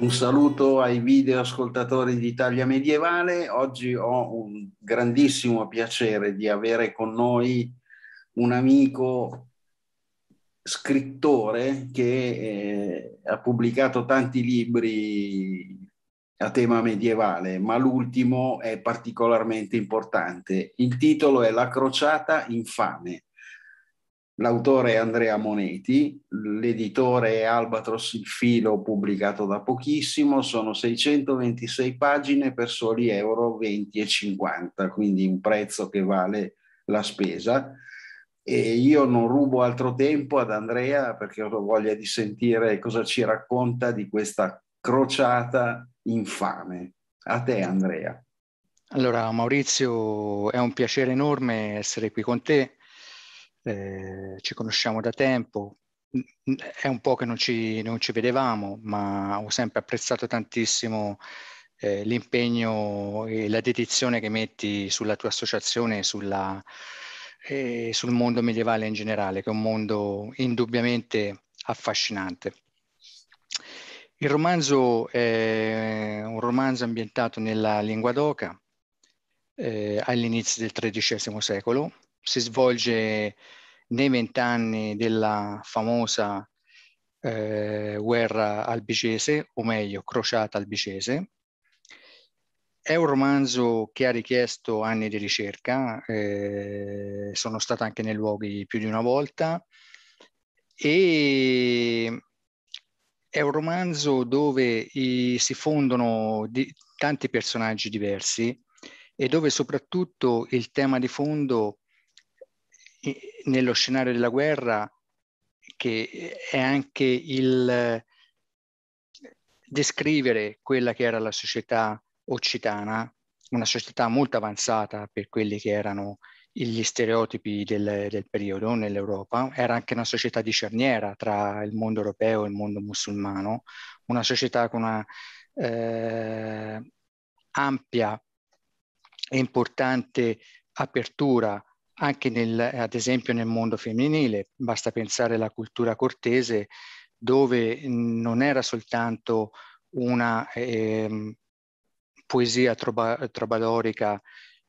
Un saluto ai video ascoltatori di Medievale. Oggi ho un grandissimo piacere di avere con noi un amico scrittore che eh, ha pubblicato tanti libri a tema medievale, ma l'ultimo è particolarmente importante. Il titolo è La crociata infame. L'autore è Andrea Moneti, l'editore è Albatros il filo pubblicato da pochissimo, sono 626 pagine per soli euro 20 e 50, quindi un prezzo che vale la spesa. E io non rubo altro tempo ad Andrea perché ho voglia di sentire cosa ci racconta di questa crociata infame. A te Andrea. Allora Maurizio, è un piacere enorme essere qui con te, eh, ci conosciamo da tempo, è un po' che non ci, non ci vedevamo, ma ho sempre apprezzato tantissimo eh, l'impegno e la dedizione che metti sulla tua associazione sulla, eh, sul mondo medievale in generale, che è un mondo indubbiamente affascinante. Il romanzo è un romanzo ambientato nella lingua d'oca eh, all'inizio del XIII secolo. Si svolge nei vent'anni della famosa eh, guerra albicese, o meglio, crociata albicese. È un romanzo che ha richiesto anni di ricerca, eh, sono stato anche nei luoghi più di una volta e è un romanzo dove i, si fondono di, tanti personaggi diversi e dove soprattutto il tema di fondo nello scenario della guerra che è anche il descrivere quella che era la società occitana, una società molto avanzata per quelli che erano gli stereotipi del, del periodo nell'Europa, era anche una società di cerniera tra il mondo europeo e il mondo musulmano, una società con una eh, ampia e importante apertura anche nel, ad esempio nel mondo femminile, basta pensare alla cultura cortese dove non era soltanto una eh, poesia troba, trobadorica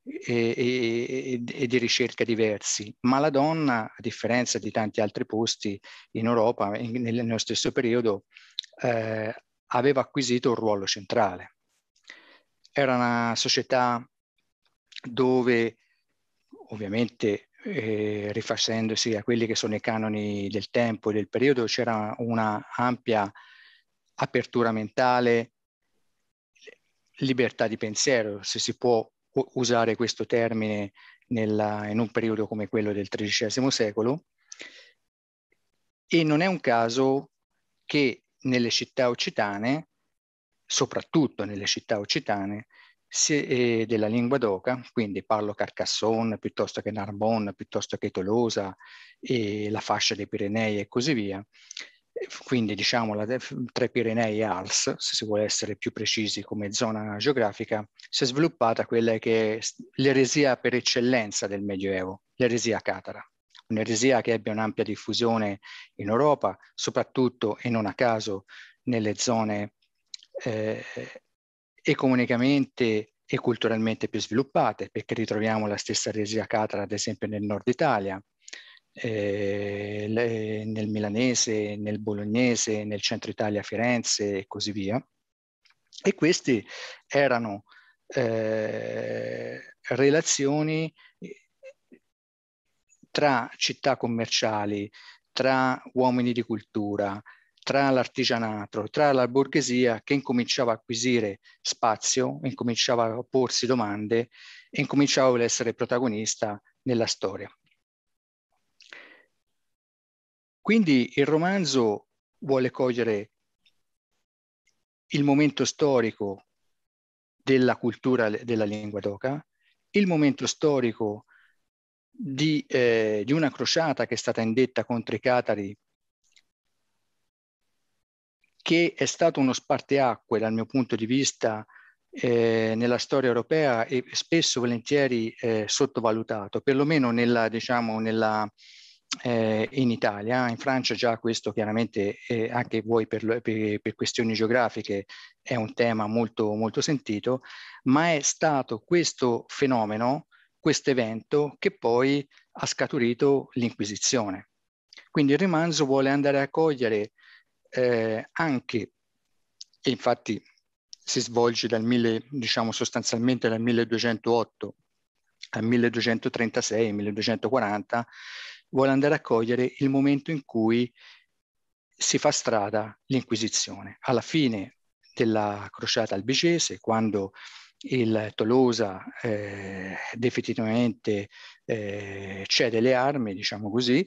e, e, e, di ricerca diversi, ma la donna, a differenza di tanti altri posti in Europa, in, nel, nello stesso periodo, eh, aveva acquisito un ruolo centrale. Era una società dove, ovviamente, eh, rifacendosi a quelli che sono i canoni del tempo e del periodo, c'era una ampia apertura mentale, libertà di pensiero, se si può usare questo termine nella, in un periodo come quello del XIII secolo, e non è un caso che nelle città occitane, soprattutto nelle città occitane, se, eh, della lingua doca, quindi parlo Carcassonne piuttosto che Narbonne, piuttosto che Tolosa, e la fascia dei Pirenei e così via, quindi diciamo la, tre Pirenei e Alps, se si vuole essere più precisi come zona geografica, si è sviluppata quella che è l'eresia per eccellenza del Medioevo, l'eresia catara. Un'eresia che ebbe un'ampia diffusione in Europa, soprattutto e non a caso nelle zone eh, economicamente e culturalmente più sviluppate, perché ritroviamo la stessa eresia catara ad esempio nel nord Italia, eh, nel milanese, nel bolognese, nel centro Italia, Firenze e così via. E queste erano eh, relazioni eh, tra città commerciali, tra uomini di cultura, tra l'artigianato, tra la borghesia che incominciava a acquisire spazio, incominciava a porsi domande e incominciava ad essere protagonista nella storia. Quindi il romanzo vuole cogliere il momento storico della cultura della lingua d'oca, il momento storico di, eh, di, una crociata che è stata indetta contro i catari, che è stato uno sparteacque dal mio punto di vista eh, nella storia europea e spesso volentieri eh, sottovalutato, perlomeno nella, diciamo, nella, eh, in Italia, ah, in Francia già questo chiaramente eh, anche voi per, per, per, questioni geografiche è un tema molto, molto sentito, ma è stato questo fenomeno, questo evento che poi ha scaturito l'Inquisizione. Quindi il romanzo vuole andare a cogliere eh, anche, e infatti si svolge dal mille, diciamo sostanzialmente dal 1208 al 1236, 1240, vuole andare a cogliere il momento in cui si fa strada l'Inquisizione. Alla fine della crociata albicese, quando il Tolosa eh, definitivamente eh, cede le armi, diciamo così,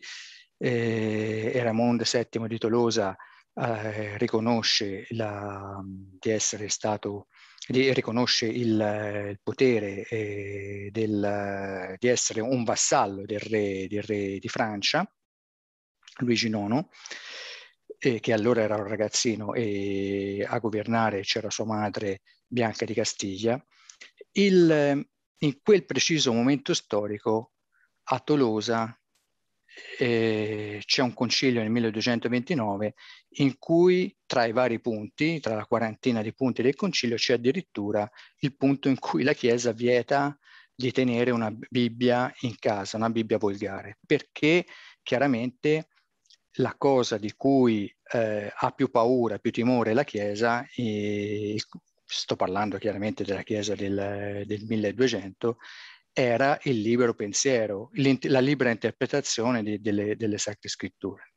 eh, e Raimondo VII di Tolosa eh, riconosce la, di essere stato riconosce il, eh, il potere eh, del, eh, di essere un vassallo del re, del re di Francia, Luigi IX, eh, che allora era un ragazzino e a governare c'era sua madre Bianca di Castiglia. Il, eh, in quel preciso momento storico a Tolosa eh, c'è un concilio nel 1229 in cui tra i vari punti, tra la quarantina di punti del concilio, c'è addirittura il punto in cui la Chiesa vieta di tenere una Bibbia in casa, una Bibbia volgare, perché chiaramente la cosa di cui eh, ha più paura, più timore la Chiesa, eh, sto parlando chiaramente della Chiesa del, del 1200, era il libero pensiero, la libera interpretazione di, delle, delle sacre scritture.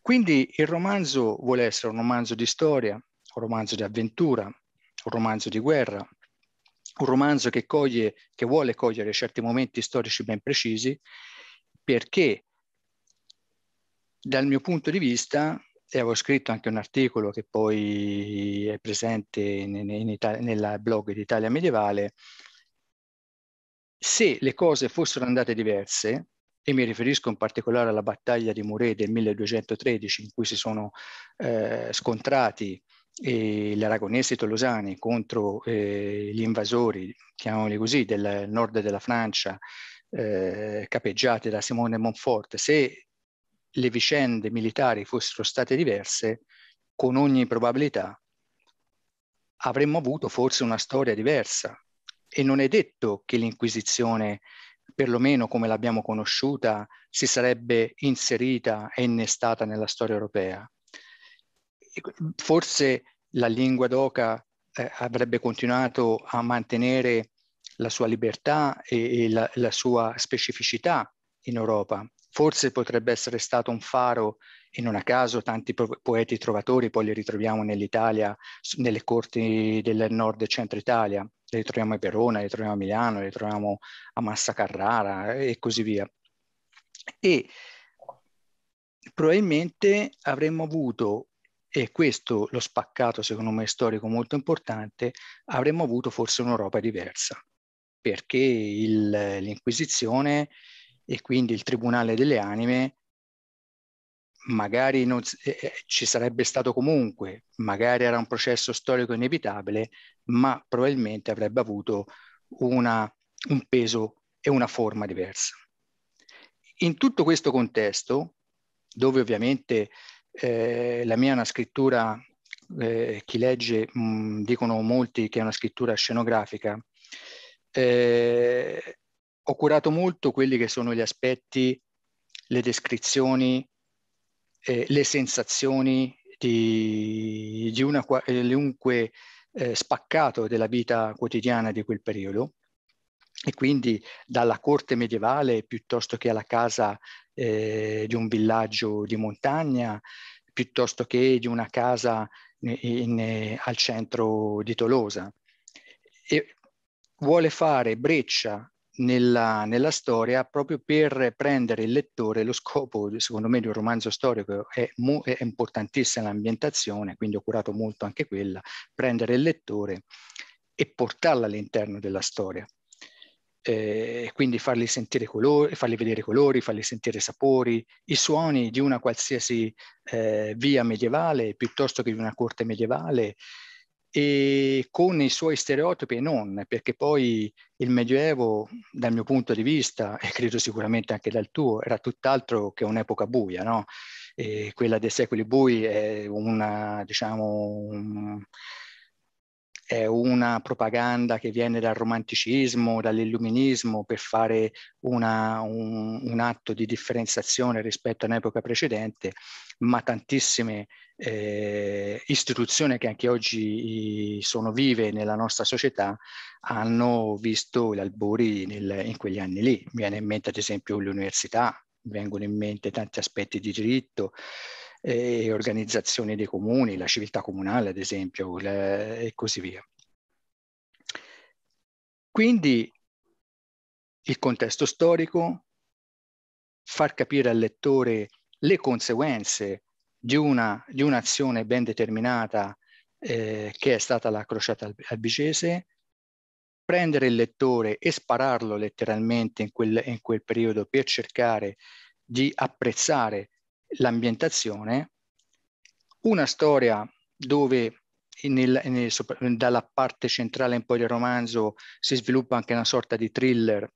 Quindi il romanzo vuole essere un romanzo di storia, un romanzo di avventura, un romanzo di guerra, un romanzo che, coglie, che vuole cogliere certi momenti storici ben precisi, perché dal mio punto di vista, e avevo scritto anche un articolo che poi è presente in, in, in nel blog di Italia Medievale, se le cose fossero andate diverse, e mi riferisco in particolare alla battaglia di Muré del 1213 in cui si sono eh, scontrati eh, gli aragonesi tolosani contro eh, gli invasori, chiamiamoli così, del nord della Francia, eh, capeggiati da Simone de Montfort, se le vicende militari fossero state diverse, con ogni probabilità avremmo avuto forse una storia diversa e non è detto che l'Inquisizione, perlomeno come l'abbiamo conosciuta, si sarebbe inserita e innestata nella storia europea. Forse la lingua d'oca eh, avrebbe continuato a mantenere la sua libertà e, e la, la sua specificità in Europa. Forse potrebbe essere stato un faro e non a caso tanti poeti trovatori poi li ritroviamo nell'Italia, nelle corti del nord e centro Italia le troviamo a Verona, le troviamo a Milano, le troviamo a Massa Carrara e così via. E probabilmente avremmo avuto, e questo lo spaccato secondo me storico molto importante, avremmo avuto forse un'Europa diversa, perché il, l'Inquisizione e quindi il Tribunale delle Anime magari non, eh, eh, ci sarebbe stato comunque, magari era un processo storico inevitabile, ma probabilmente avrebbe avuto una, un peso e una forma diversa. In tutto questo contesto, dove ovviamente eh, la mia è una scrittura, eh, chi legge mh, dicono molti che è una scrittura scenografica, eh, ho curato molto quelli che sono gli aspetti, le descrizioni, eh, le sensazioni di, di una qualunque eh, eh, spaccato della vita quotidiana di quel periodo e quindi dalla corte medievale piuttosto che alla casa eh, di un villaggio di montagna, piuttosto che di una casa in, in, al centro di Tolosa. E vuole fare breccia nella, nella, storia proprio per prendere il lettore, lo scopo secondo me di un romanzo storico è, mu- è importantissima l'ambientazione, quindi ho curato molto anche quella, prendere il lettore e portarla all'interno della storia. Eh, quindi farli sentire colori, farli vedere colori, farli sentire sapori, i suoni di una qualsiasi eh, via medievale piuttosto che di una corte medievale, e con i suoi stereotipi e non, perché poi il Medioevo, dal mio punto di vista, e credo sicuramente anche dal tuo, era tutt'altro che un'epoca buia, no? E quella dei secoli bui è una, diciamo, un, è una propaganda che viene dal romanticismo, dall'illuminismo per fare una, un, un, atto di differenziazione rispetto all'epoca precedente, ma tantissime eh, istituzioni che anche oggi sono vive nella nostra società hanno visto gli albori nel, in quegli anni lì. Mi viene in mente ad esempio l'università, vengono in mente tanti aspetti di diritto e organizzazioni dei comuni, la civiltà comunale ad esempio le, e così via. Quindi il contesto storico, far capire al lettore le conseguenze di, una, di un'azione ben determinata eh, che è stata la crociata albicese, prendere il lettore e spararlo letteralmente in quel, in quel periodo per cercare di apprezzare l'ambientazione, una storia dove nel, nel, dalla parte centrale in poi del romanzo si sviluppa anche una sorta di thriller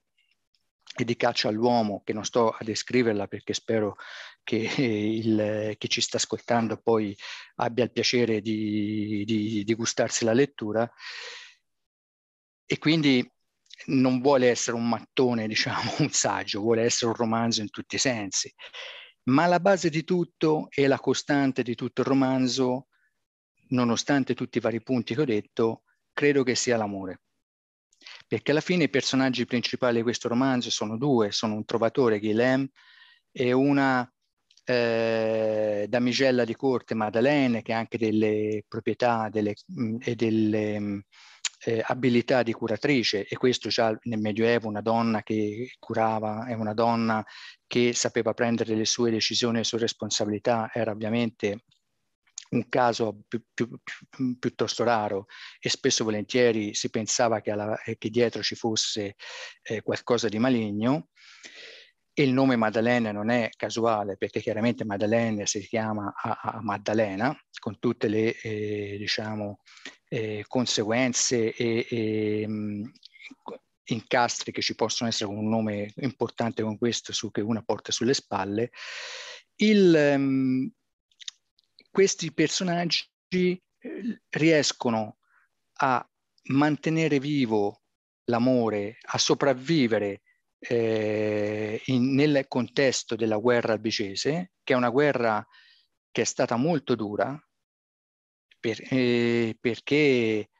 e di caccia all'uomo, che non sto a descriverla perché spero che il, chi ci sta ascoltando poi abbia il piacere di, di, di gustarsi la lettura. E quindi non vuole essere un mattone, diciamo, un saggio, vuole essere un romanzo in tutti i sensi. Ma la base di tutto e la costante di tutto il romanzo, nonostante tutti i vari punti che ho detto, credo che sia l'amore. Perché alla fine i personaggi principali di questo romanzo sono due, sono un trovatore, Guilhem, e una eh, damigella di corte, Madeleine, che ha anche delle proprietà delle, mh, e delle... Mh, eh, abilità di curatrice e questo già nel Medioevo una donna che curava è una donna che sapeva prendere le sue decisioni, e le sue responsabilità, era ovviamente un caso più, più, piuttosto raro e spesso volentieri si pensava che, alla, che dietro ci fosse eh, qualcosa di maligno il nome Maddalena non è casuale perché chiaramente Maddalena si chiama a, a Maddalena con tutte le eh, diciamo, eh, conseguenze e, e mh, mm, incastri che ci possono essere con un nome importante come questo su, che una porta sulle spalle. Il, mh, mm, questi personaggi eh, riescono a mantenere vivo l'amore, a sopravvivere eh, in, nel contesto della guerra albicese, che è una guerra che è stata molto dura per, eh, perché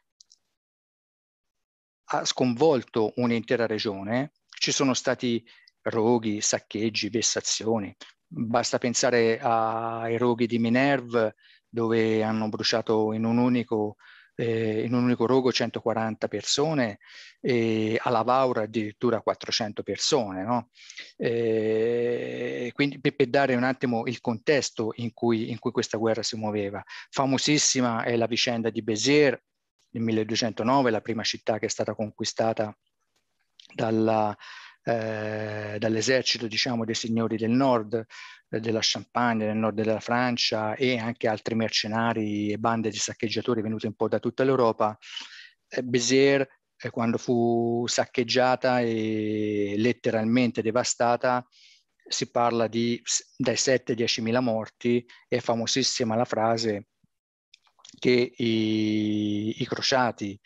ha sconvolto un'intera regione. Ci sono stati roghi, saccheggi, vessazioni. Basta pensare ai roghi di Minerve dove hanno bruciato in un unico eh, in un unico rogo 140 persone e alla Vaura addirittura 400 persone, no? eh, quindi per, per, dare un attimo il contesto in cui, in cui questa guerra si muoveva. Famosissima è la vicenda di Béziers nel 1209, la prima città che è stata conquistata dalla, eh, dall'esercito diciamo, dei signori del nord, eh, della Champagne, del nord della Francia e anche altri mercenari e bande di saccheggiatori venute un po' da tutta l'Europa, eh, Béziers, eh, quando fu saccheggiata e letteralmente devastata, si parla di dai 7-10 mila morti, è famosissima la frase che i, i crociati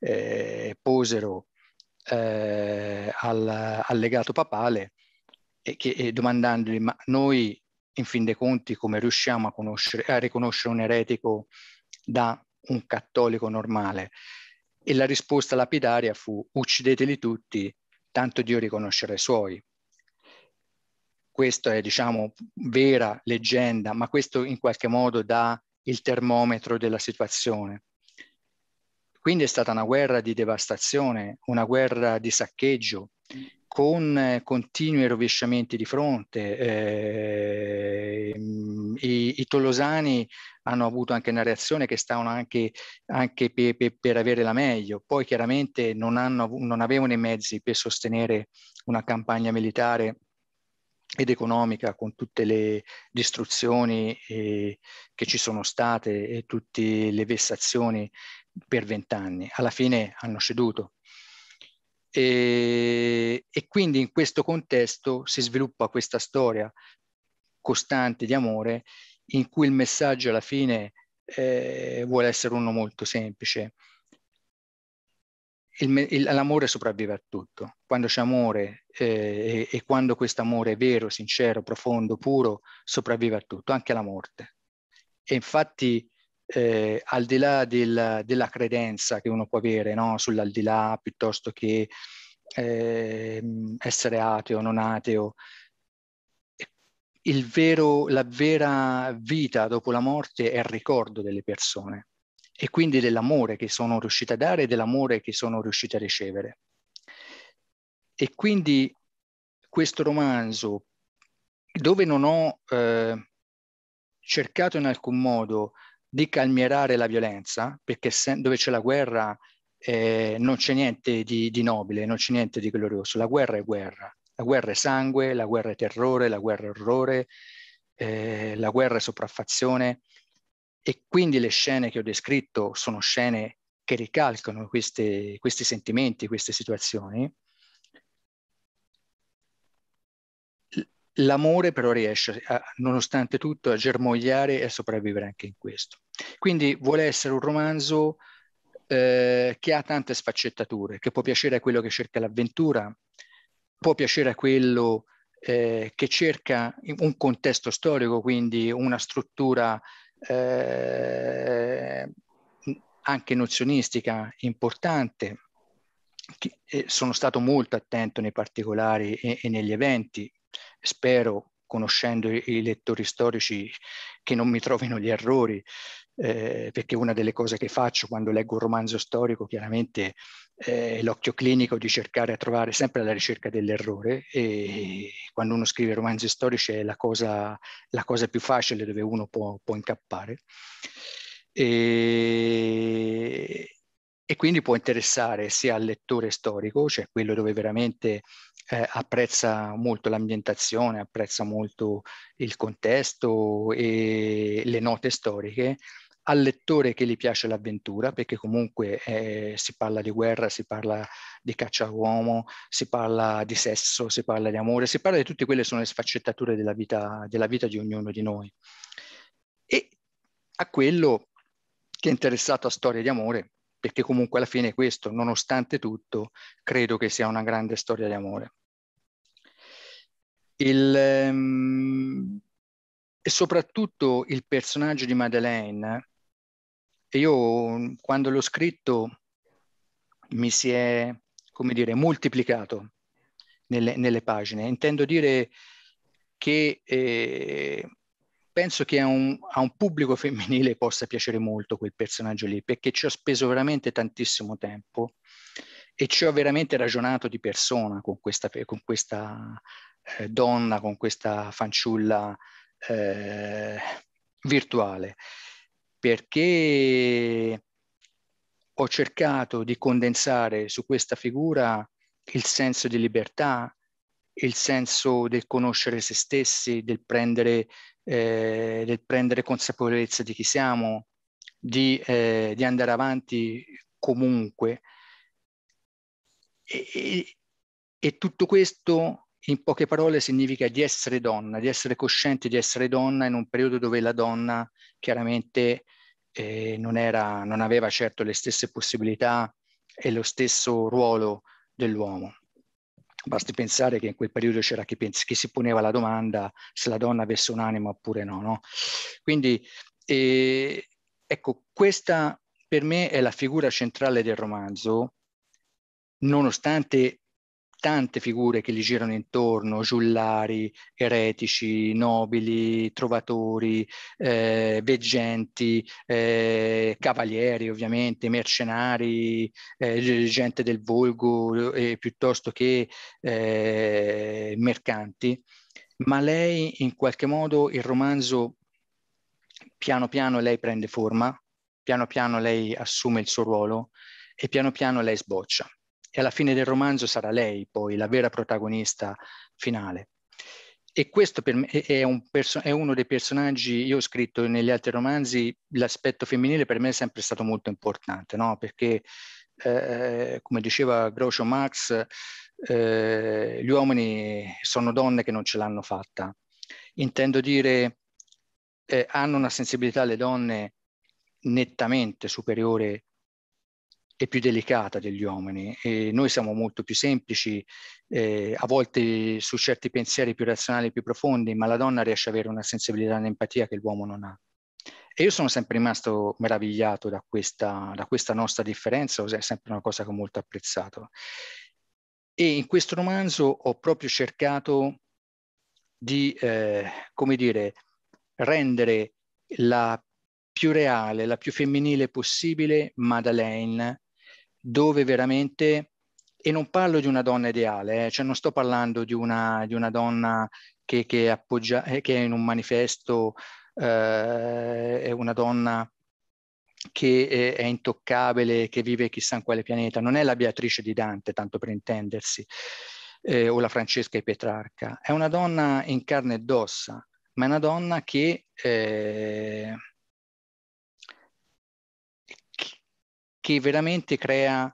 eh, posero eh, al, al, legato papale e, che, e domandandogli ma noi in fin dei conti come riusciamo a, conoscere, a riconoscere un eretico da un cattolico normale? E la risposta lapidaria fu uccideteli tutti, tanto Dio riconoscerà i suoi. Questa è, diciamo, vera leggenda, ma questo in qualche modo dà il termometro della situazione. Quindi è stata una guerra di devastazione, una guerra di saccheggio, mm. con eh, continui rovesciamenti di fronte. Eh, i, i, tolosani hanno avuto anche una reazione che stavano anche, anche pe, pe, per avere la meglio, poi chiaramente non, hanno, non avevano i mezzi per sostenere una campagna militare ed economica con tutte le distruzioni eh, che ci sono state e tutte le vessazioni per vent'anni, alla fine hanno ceduto. E, e quindi in questo contesto si sviluppa questa storia costante di amore in cui il messaggio alla fine eh, vuole essere uno molto semplice. Il, il, l'amore sopravvive a tutto. Quando c'è amore eh, e, e, quando questo amore è vero, sincero, profondo, puro, sopravvive a tutto, anche alla morte. E infatti eh, al di là del, della credenza che uno può avere no? sull'aldilà piuttosto che eh, essere ateo o non ateo, vero, la vera vita dopo la morte è il ricordo delle persone e quindi dell'amore che sono riuscite a dare e dell'amore che sono riuscite a ricevere. E quindi questo romanzo, dove non ho eh, cercato in alcun modo di calmierare la violenza, perché se, dove c'è la guerra eh, non c'è niente di, di nobile, non c'è niente di glorioso, la guerra è guerra, la guerra è sangue, la guerra è terrore, la guerra è orrore, eh, la guerra è sopraffazione e quindi le scene che ho descritto sono scene che ricalcano queste, questi sentimenti, queste situazioni l'amore però riesce, a, nonostante tutto, a germogliare e a sopravvivere anche in questo. Quindi vuole essere un romanzo eh, che ha tante sfaccettature, che può piacere a quello che cerca l'avventura, può piacere a quello eh, che cerca un contesto storico, quindi una struttura eh, anche nozionistica importante. Che, eh, sono stato molto attento nei particolari e, e negli eventi, spero, conoscendo i lettori storici, che non mi trovino gli errori, eh, perché una delle cose che faccio quando leggo un romanzo storico chiaramente eh, è l'occhio clinico di cercare a trovare sempre alla ricerca dell'errore e quando uno scrive romanzi storici è la cosa, la cosa più facile dove uno può, può incappare. E, e quindi può interessare sia al lettore storico, cioè quello dove veramente eh, apprezza molto l'ambientazione, apprezza molto il contesto e le note storiche, al lettore che gli piace l'avventura, perché comunque eh, si parla di guerra, si parla di caccia uomo, si parla di sesso, si parla di amore, si parla di tutte quelle che sono le sfaccettature della vita, della vita di ognuno di noi. E a quello che è interessato a storie di amore, perché comunque alla fine questo, nonostante tutto, credo che sia una grande storia di amore. Il, um, e soprattutto il personaggio di Madeleine, io quando l'ho scritto mi si è, come dire, moltiplicato nelle, nelle pagine. Intendo dire che eh, penso che a un, a un, pubblico femminile possa piacere molto quel personaggio lì, perché ci ho speso veramente tantissimo tempo e ci ho veramente ragionato di persona con questa, con questa eh, donna, con questa fanciulla eh, virtuale, perché ho cercato di condensare su questa figura il senso di libertà, il senso del conoscere se stessi, del prendere eh, del prendere consapevolezza di chi siamo, di, eh, di andare avanti comunque. E, e, e tutto questo, in poche parole, significa di essere donna, di essere cosciente di essere donna in un periodo dove la donna chiaramente eh, non, era, non aveva certo le stesse possibilità e lo stesso ruolo dell'uomo. Basti pensare che in quel periodo c'era chi, pens- chi si poneva la domanda se la donna avesse un'anima oppure no. no? Quindi, eh, ecco, questa per me è la figura centrale del romanzo, nonostante tante figure che gli girano intorno, giullari, eretici, nobili, trovatori, eh, veggenti, eh, cavalieri ovviamente, mercenari, eh, gente del volgo eh, piuttosto che eh, mercanti, ma lei in qualche modo il romanzo piano piano lei prende forma, piano piano lei assume il suo ruolo e piano piano lei sboccia e alla fine del romanzo sarà lei poi la vera protagonista finale. E questo per me è, un perso- è uno dei personaggi, io ho scritto negli altri romanzi, l'aspetto femminile per me è sempre stato molto importante, no? perché eh, come diceva Groucho Marx, eh, gli uomini sono donne che non ce l'hanno fatta. Intendo dire, eh, hanno una sensibilità le donne nettamente superiore è più delicata degli uomini e noi siamo molto più semplici, eh, a volte su certi pensieri più razionali, e più profondi, ma la donna riesce ad avere una sensibilità e un'empatia che l'uomo non ha. E io sono sempre rimasto meravigliato da questa, da questa nostra differenza, è sempre una cosa che ho molto apprezzato. E in questo romanzo ho proprio cercato di, eh, come dire, rendere la più reale, la più femminile possibile Madeleine dove veramente, e non parlo di una donna ideale, eh, cioè non sto parlando di una, di una donna che, che, appoggia, eh, che, è in un manifesto, eh, è una donna che è, è, intoccabile, che vive chissà in quale pianeta, non è la Beatrice di Dante, tanto per intendersi, eh, o la Francesca di Petrarca, è una donna in carne ed ossa, ma è una donna che eh, che veramente crea,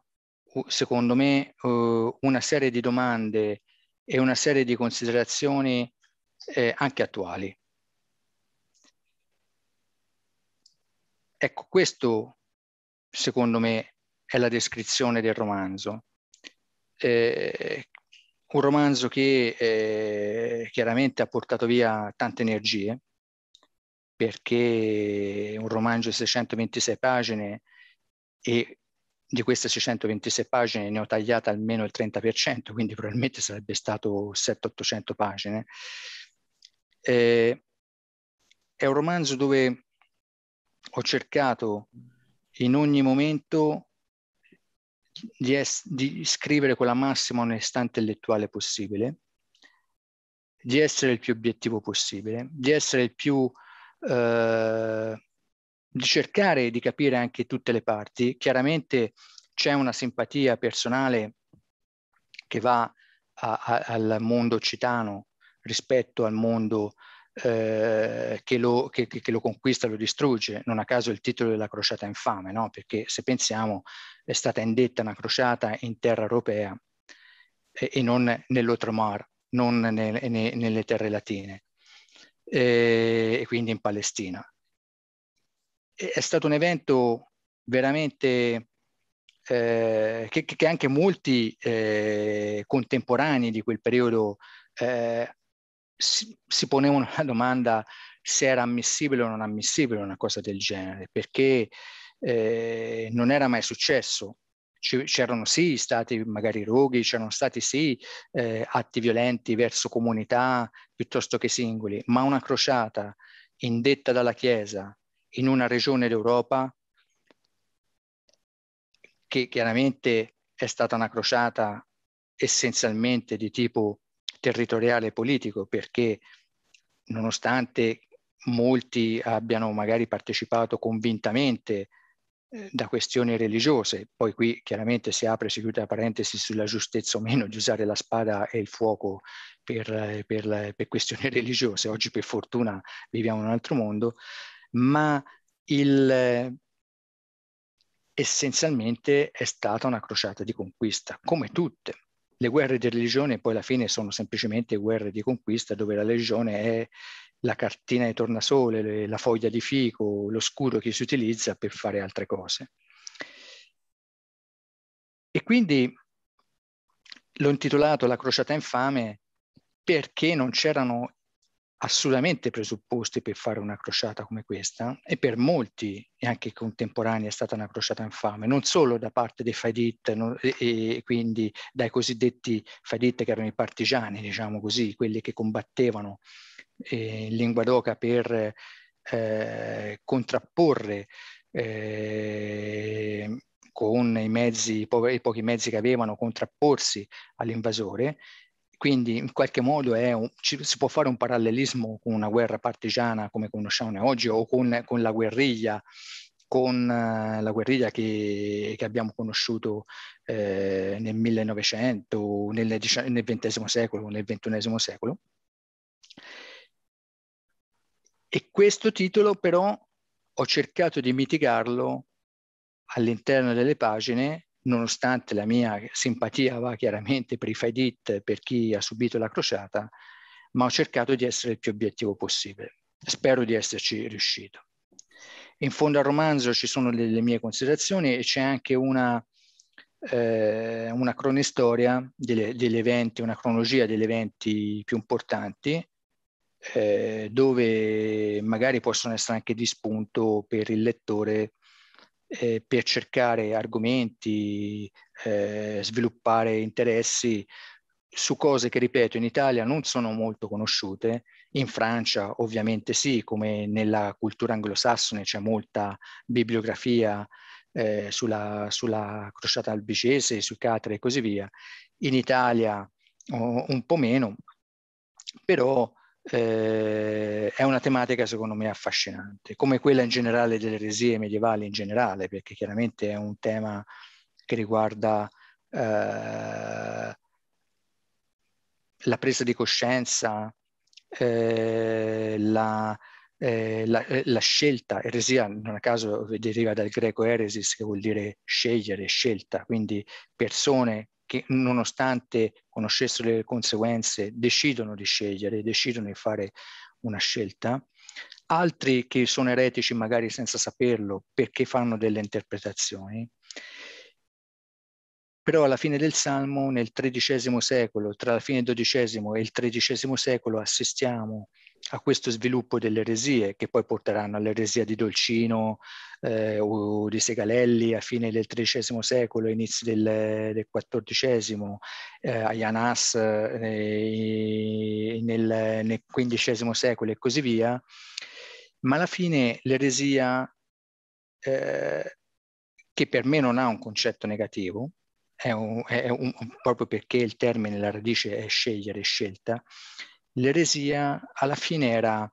secondo me, eh, una serie di domande e una serie di considerazioni eh, anche attuali. Ecco, questo secondo me è la descrizione del romanzo. Eh, un romanzo che eh, chiaramente ha portato via tante energie, perché un romanzo di 626 pagine e di queste 626 pagine ne ho tagliate almeno il 30%, quindi probabilmente sarebbe stato 700-800 pagine. Eh, è un romanzo dove ho cercato in ogni momento di, es- di scrivere con la massima onestà intellettuale possibile, di essere il più obiettivo possibile, di essere il più eh, di cercare di capire anche tutte le parti. Chiaramente c'è una simpatia personale che va a, a, al mondo occitano rispetto al mondo eh, che, lo, che, che, lo, conquista, lo distrugge. Non a caso il titolo della crociata infame, no? perché se pensiamo è stata indetta una crociata in terra europea e, e non nell'Otromar, non nel, ne, nelle terre latine, eh, e quindi in Palestina è stato un evento veramente eh, che, che, anche molti eh, contemporanei di quel periodo eh, si, si, ponevano la domanda se era ammissibile o non ammissibile una cosa del genere, perché eh, non era mai successo. C'erano sì stati magari roghi, c'erano stati sì eh, atti violenti verso comunità piuttosto che singoli, ma una crociata indetta dalla Chiesa in una regione d'Europa che chiaramente è stata una crociata essenzialmente di tipo territoriale e politico, perché nonostante molti abbiano magari partecipato convintamente eh, da questioni religiose, poi qui chiaramente si apre, si chiude la parentesi sulla giustezza o meno di usare la spada e il fuoco per, eh, per, eh, per questioni religiose, oggi per fortuna viviamo in un altro mondo, ma il, eh, essenzialmente è stata una crociata di conquista, come tutte. Le guerre di religione poi alla fine sono semplicemente guerre di conquista dove la religione è la cartina di tornasole, la foglia di fico, lo scudo che si utilizza per fare altre cose. E quindi l'ho intitolato La crociata infame perché non c'erano assolutamente presupposti per fare una crociata come questa e per molti, e anche contemporanei, è stata una crociata infame, non solo da parte dei Fadit no, e, e, quindi dai cosiddetti Fadit che erano i partigiani, diciamo così, quelli che combattevano eh, in lingua d'oca per eh, contrapporre eh, con i mezzi, i, po- i pochi mezzi che avevano, contrapporsi all'invasore quindi in qualche modo un, ci, si può fare un parallelismo con una guerra partigiana come conosciamo oggi o con, con la guerriglia con eh, la guerriglia che, che abbiamo conosciuto eh, nel 1900, nel, nel XX secolo, nel XXI secolo. E questo titolo però ho cercato di mitigarlo all'interno delle pagine nonostante la mia simpatia va chiaramente per i Faidit, per chi ha subito la crociata, ma ho cercato di essere il più obiettivo possibile. Spero di esserci riuscito. In fondo al romanzo ci sono delle mie considerazioni e c'è anche una, eh, una cronistoria delle, degli eventi, una cronologia degli eventi più importanti, eh, dove magari possono essere anche di spunto per il lettore eh, per cercare argomenti, eh, sviluppare interessi su cose che, ripeto, in Italia non sono molto conosciute, in Francia ovviamente sì, come nella cultura anglosassone c'è molta bibliografia eh, sulla, sulla, crociata albicese, sui catare e così via, in Italia oh, un po' meno, però eh, è una tematica secondo me affascinante, come quella in generale delle eresie medievali in generale, perché chiaramente è un tema che riguarda eh, la presa di coscienza, eh, la, eh, la, eh, la, scelta, eresia non a caso deriva dal greco eresis che vuol dire scegliere, scelta, quindi persone che nonostante conoscessero le conseguenze decidono di scegliere, decidono di fare una scelta, altri che sono eretici magari senza saperlo perché fanno delle interpretazioni. Però alla fine del Salmo, nel XIII secolo, tra la fine del XII e il XIII secolo, assistiamo a questo sviluppo delle eresie che poi porteranno all'eresia di Dolcino eh, o di Segalelli a fine del XIII secolo, inizio del, del XIV, eh, a Janas eh, nel, nel XV secolo e così via, ma alla fine l'eresia eh, che per me non ha un concetto negativo, è un, è un, proprio perché il termine, la radice è scegliere, scelta, l'eresia alla fine era,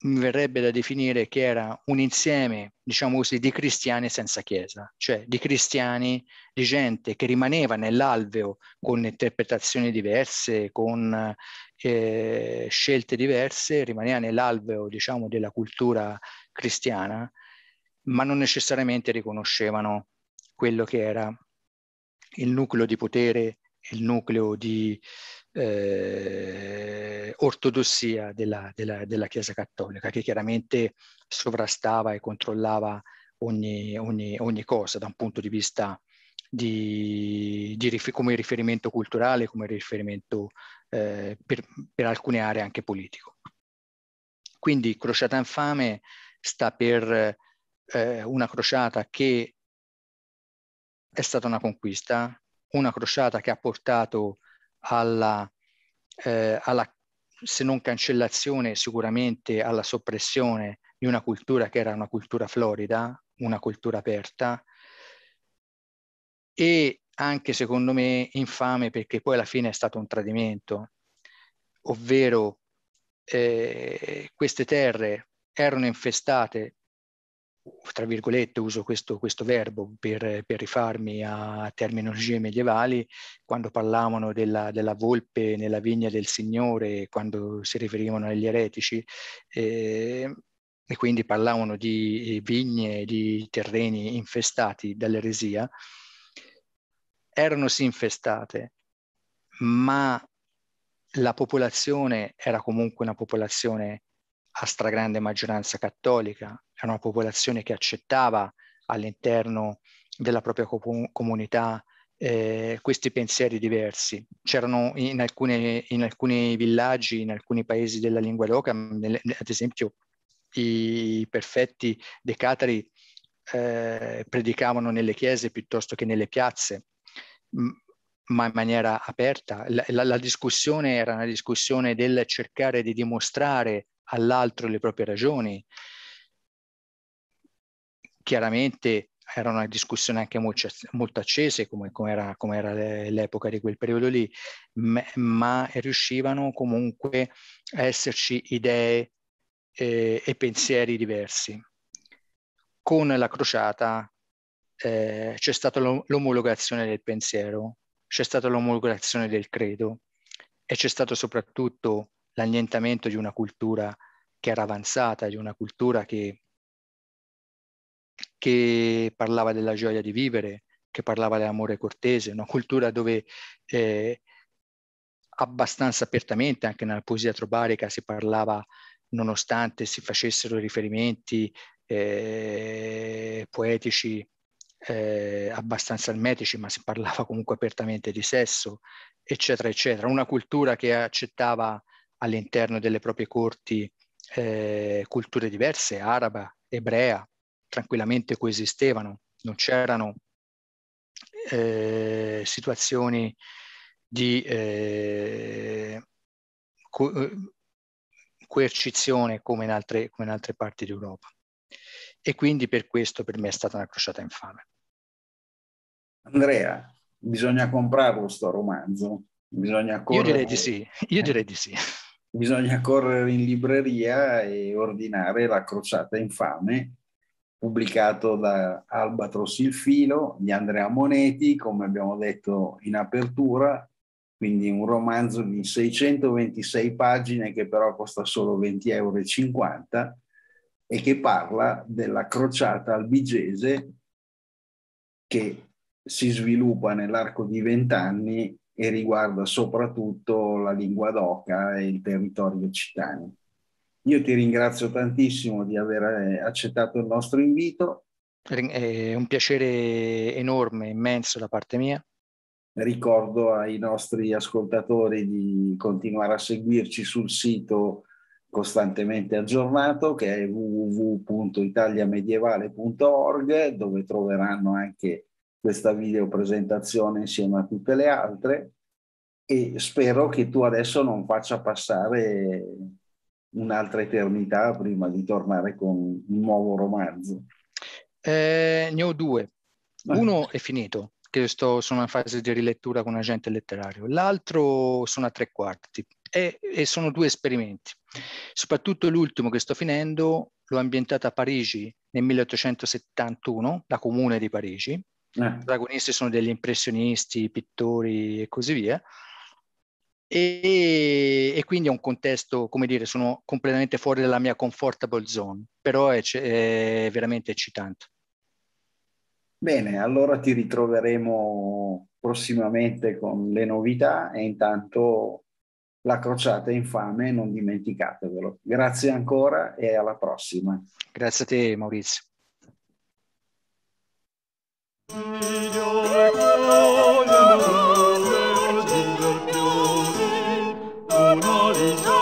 mi verrebbe da definire che era un insieme, diciamo così, di cristiani senza chiesa, cioè di cristiani, di gente che rimaneva nell'alveo con interpretazioni diverse, con eh, scelte diverse, rimaneva nell'alveo, diciamo, della cultura cristiana, ma non necessariamente riconoscevano quello che era il nucleo di potere, il nucleo di, eh, ortodossia della, della, della, Chiesa Cattolica, che chiaramente sovrastava e controllava ogni, ogni, ogni cosa da un punto di vista di, di, come riferimento culturale, come riferimento eh, per, per, alcune aree anche politico. Quindi Crociata Infame sta per eh, una crociata che è stata una conquista, una crociata che ha portato alla, eh, alla, se non cancellazione, sicuramente alla soppressione di una cultura che era una cultura florida, una cultura aperta e anche secondo me infame perché poi alla fine è stato un tradimento, ovvero eh, queste terre erano infestate tra virgolette uso questo, questo verbo per, per, rifarmi a terminologie medievali, quando parlavano della, della, volpe nella vigna del Signore, quando si riferivano agli eretici, eh, e quindi parlavano di eh, vigne, di terreni infestati dall'eresia, erano sì infestate, ma la popolazione era comunque una popolazione a stragrande maggioranza cattolica, era una popolazione che accettava all'interno della propria com- comunità eh, questi pensieri diversi. C'erano in, alcune, in, alcuni villaggi, in alcuni paesi della lingua loca, nel, ad esempio i perfetti dei catari eh, predicavano nelle chiese piuttosto che nelle piazze, ma in maniera aperta. La, la, la discussione era una discussione del cercare di dimostrare all'altro le proprie ragioni, chiaramente era una discussione anche molto, molto accesa come, come, era, come era l'epoca di quel periodo lì, ma riuscivano comunque a esserci idee eh, e pensieri diversi. Con la crociata eh, c'è stata l'omologazione del pensiero, c'è stata l'omologazione del credo e c'è stato soprattutto l'annientamento di una cultura che era avanzata, di una cultura che che parlava della gioia di vivere, che parlava dell'amore cortese, una cultura dove eh, abbastanza apertamente, anche nella poesia trobarica, si parlava, nonostante si facessero riferimenti eh, poetici eh, abbastanza ermetici, ma si parlava comunque apertamente di sesso, eccetera, eccetera. Una cultura che accettava all'interno delle proprie corti eh, culture diverse, araba, ebrea, tranquillamente coesistevano, non c'erano eh, situazioni di eh, co- eh, coercizione come in, altre, come in altre parti d'Europa. E quindi per questo per me è stata una crociata infame. Andrea, bisogna comprarlo sto romanzo. Bisogna correre... Io direi di sì, io direi di eh, sì. Bisogna correre in libreria e ordinare la crociata infame pubblicato da Albatros il filo di Andrea Moneti, come abbiamo detto in apertura, quindi un romanzo di 626 pagine che però costa solo 20,50 euro e che parla della crociata albigese che si sviluppa nell'arco di vent'anni e riguarda soprattutto la lingua d'oca e il territorio citani. Io ti ringrazio tantissimo di aver eh, accettato il nostro invito. È un piacere enorme, immenso da parte mia. Ricordo ai nostri ascoltatori di continuare a seguirci sul sito costantemente aggiornato che è www.italiamedievale.org dove troveranno anche questa video presentazione insieme a tutte le altre e spero che tu adesso non faccia passare un'altra eternità prima di tornare con un nuovo romanzo? Eh, ne ho due. Ah. Uno è finito, che sto, sono in fase di rilettura con un agente letterario. L'altro sono a tre quarti e, e sono due esperimenti. Soprattutto l'ultimo che sto finendo l'ho ambientato a Parigi nel 1871, la comune di Parigi. Eh. I protagonisti sono degli impressionisti, pittori e così via. E, e, quindi è un contesto, come dire, sono completamente fuori dalla mia comfortable zone, però è, è veramente eccitante. Bene, allora ti ritroveremo prossimamente con le novità e intanto la crociata infame, non dimenticatevelo. Grazie ancora e alla prossima. Grazie a te Maurizio una lisa